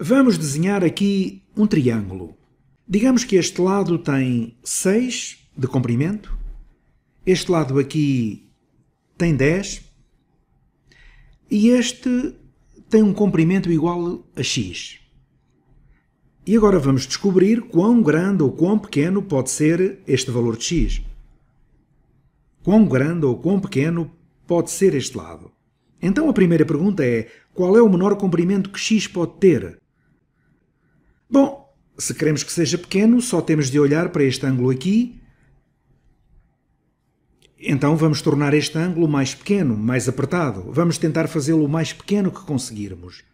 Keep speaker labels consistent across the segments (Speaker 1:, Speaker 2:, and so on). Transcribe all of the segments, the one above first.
Speaker 1: Vamos desenhar aqui um triângulo. Digamos que este lado tem 6 de comprimento, este lado aqui tem 10 e este tem um comprimento igual a x. E agora vamos descobrir quão grande ou quão pequeno pode ser este valor de x. Quão grande ou quão pequeno pode ser este lado. Então a primeira pergunta é: qual é o menor comprimento que x pode ter? Bom, se queremos que seja pequeno, só temos de olhar para este ângulo aqui. Então vamos tornar este ângulo mais pequeno, mais apertado. Vamos tentar fazê-lo o mais pequeno que conseguirmos.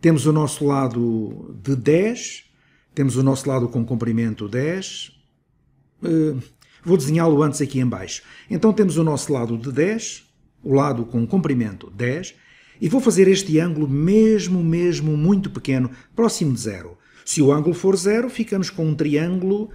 Speaker 1: Temos o nosso lado de 10, temos o nosso lado com comprimento 10. Eh, vou desenhá-lo antes aqui em baixo. Então temos o nosso lado de 10, o lado com comprimento 10, e vou fazer este ângulo mesmo, mesmo muito pequeno, próximo de zero. Se o ângulo for zero, ficamos com um triângulo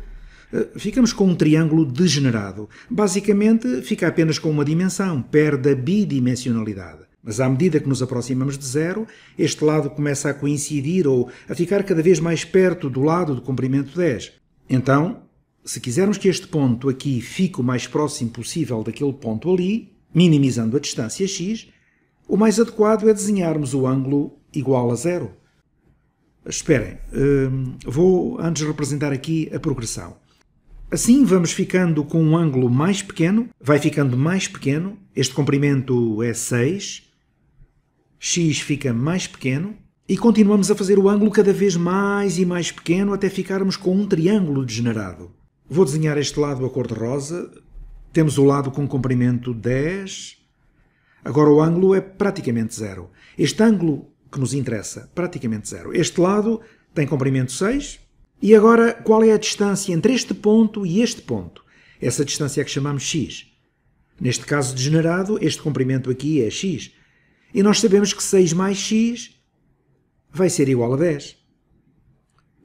Speaker 1: eh, ficamos com um triângulo degenerado. Basicamente, fica apenas com uma dimensão, perde a bidimensionalidade. Mas à medida que nos aproximamos de zero, este lado começa a coincidir ou a ficar cada vez mais perto do lado do comprimento 10. Então, se quisermos que este ponto aqui fique o mais próximo possível daquele ponto ali, minimizando a distância x, o mais adequado é desenharmos o ângulo igual a zero. Esperem, hum, vou antes representar aqui a progressão. Assim vamos ficando com um ângulo mais pequeno, vai ficando mais pequeno, este comprimento é 6, x fica mais pequeno, e continuamos a fazer o ângulo cada vez mais e mais pequeno até ficarmos com um triângulo degenerado. Vou desenhar este lado a cor de rosa, temos o lado com comprimento 10, agora o ângulo é praticamente zero. Este ângulo que nos interessa, praticamente zero. Este lado tem comprimento 6. E agora, qual é a distância entre este ponto e este ponto? Essa distância é que chamamos x. Neste caso degenerado, este comprimento aqui é x. E nós sabemos que 6 mais x vai ser igual a 10.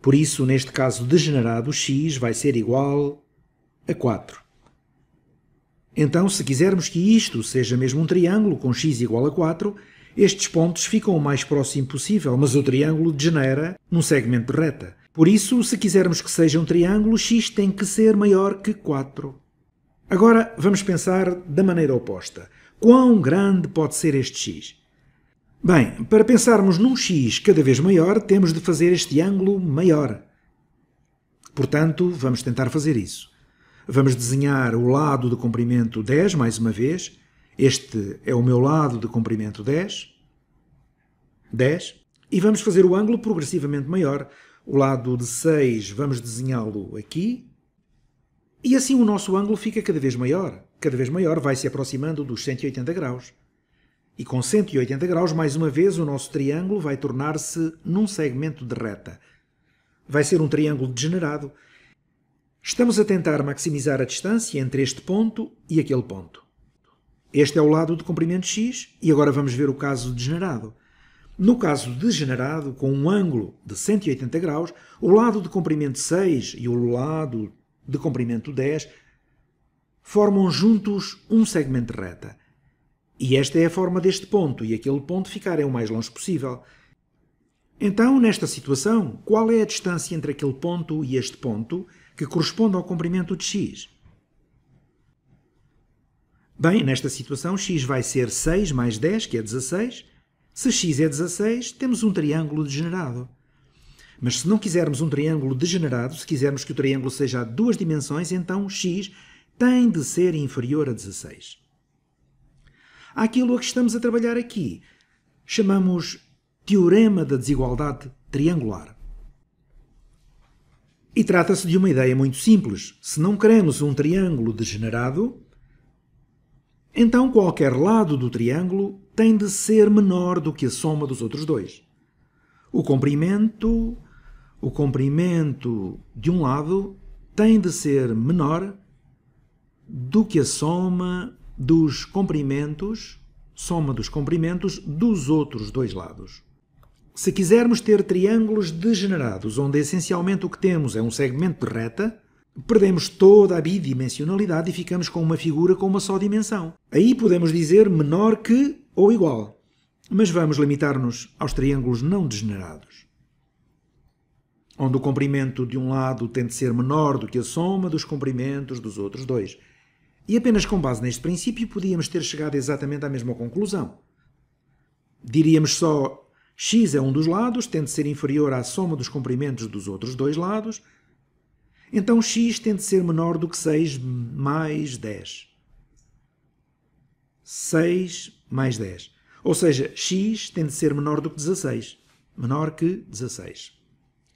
Speaker 1: Por isso, neste caso degenerado, x vai ser igual a 4. Então, se quisermos que isto seja mesmo um triângulo com x igual a 4, estes pontos ficam o mais próximo possível, mas o triângulo degenera num segmento de reta. Por isso, se quisermos que seja um triângulo, x tem que ser maior que 4. Agora vamos pensar da maneira oposta. Quão grande pode ser este x? Bem, para pensarmos num x cada vez maior, temos de fazer este ângulo maior. Portanto, vamos tentar fazer isso. Vamos desenhar o lado de comprimento 10, mais uma vez, este é o meu lado de comprimento 10, 10, e vamos fazer o ângulo progressivamente maior. O lado de 6 vamos desenhá-lo aqui, e assim o nosso ângulo fica cada vez maior. Cada vez maior vai se aproximando dos 180 graus. E com 180 graus, mais uma vez, o nosso triângulo vai tornar-se num segmento de reta. Vai ser um triângulo degenerado. Estamos a tentar maximizar a distância entre este ponto e aquele ponto. Este é o lado de comprimento X e agora vamos ver o caso degenerado. No caso degenerado, com um ângulo de 180 graus, o lado de comprimento 6 e o lado de comprimento 10 formam juntos um segmento de reta. E esta é a forma deste ponto e aquele ponto ficarem é o mais longe possível. Então, nesta situação, qual é a distância entre aquele ponto e este ponto que corresponde ao comprimento de x? Bem, nesta situação, x vai ser 6 mais 10, que é 16. Se x é 16, temos um triângulo degenerado. Mas se não quisermos um triângulo degenerado, se quisermos que o triângulo seja a duas dimensões, então x tem de ser inferior a 16. Aquilo a que estamos a trabalhar aqui chamamos Teorema da Desigualdade Triangular. E trata-se de uma ideia muito simples. Se não queremos um triângulo degenerado, então qualquer lado do triângulo tem de ser menor do que a soma dos outros dois. O comprimento, o comprimento de um lado tem de ser menor do que a soma dos comprimentos, soma dos comprimentos dos outros dois lados. Se quisermos ter triângulos degenerados, onde essencialmente o que temos é um segmento de reta, Perdemos toda a bidimensionalidade e ficamos com uma figura com uma só dimensão. Aí podemos dizer menor que ou igual, mas vamos limitar-nos aos triângulos não degenerados, onde o comprimento de um lado tem de ser menor do que a soma dos comprimentos dos outros dois. E apenas com base neste princípio podíamos ter chegado exatamente à mesma conclusão. Diríamos só x é um dos lados, tem de ser inferior à soma dos comprimentos dos outros dois lados, então x tem de ser menor do que 6 mais 10. 6 mais 10. Ou seja, x tem de ser menor do que 16. Menor que 16.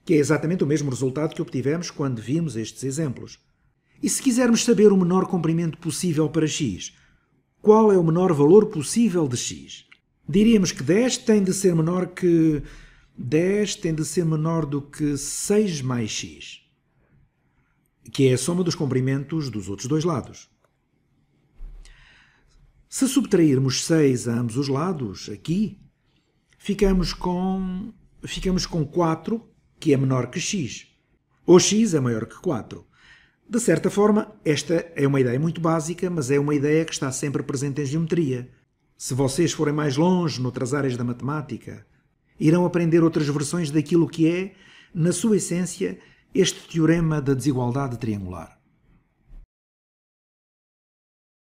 Speaker 1: Que é exatamente o mesmo resultado que obtivemos quando vimos estes exemplos. E se quisermos saber o menor comprimento possível para x, qual é o menor valor possível de x? Diríamos que 10 tem de ser menor que... 10 tem de ser menor do que 6 mais x que é a soma dos comprimentos dos outros dois lados. Se subtrairmos 6 a ambos os lados, aqui, ficamos com, ficamos com 4, que é menor que x, ou x é maior que 4. De certa forma, esta é uma ideia muito básica, mas é uma ideia que está sempre presente em geometria. Se vocês forem mais longe noutras áreas da matemática, irão aprender outras versões daquilo que é, na sua essência, este teorema da desigualdade triangular.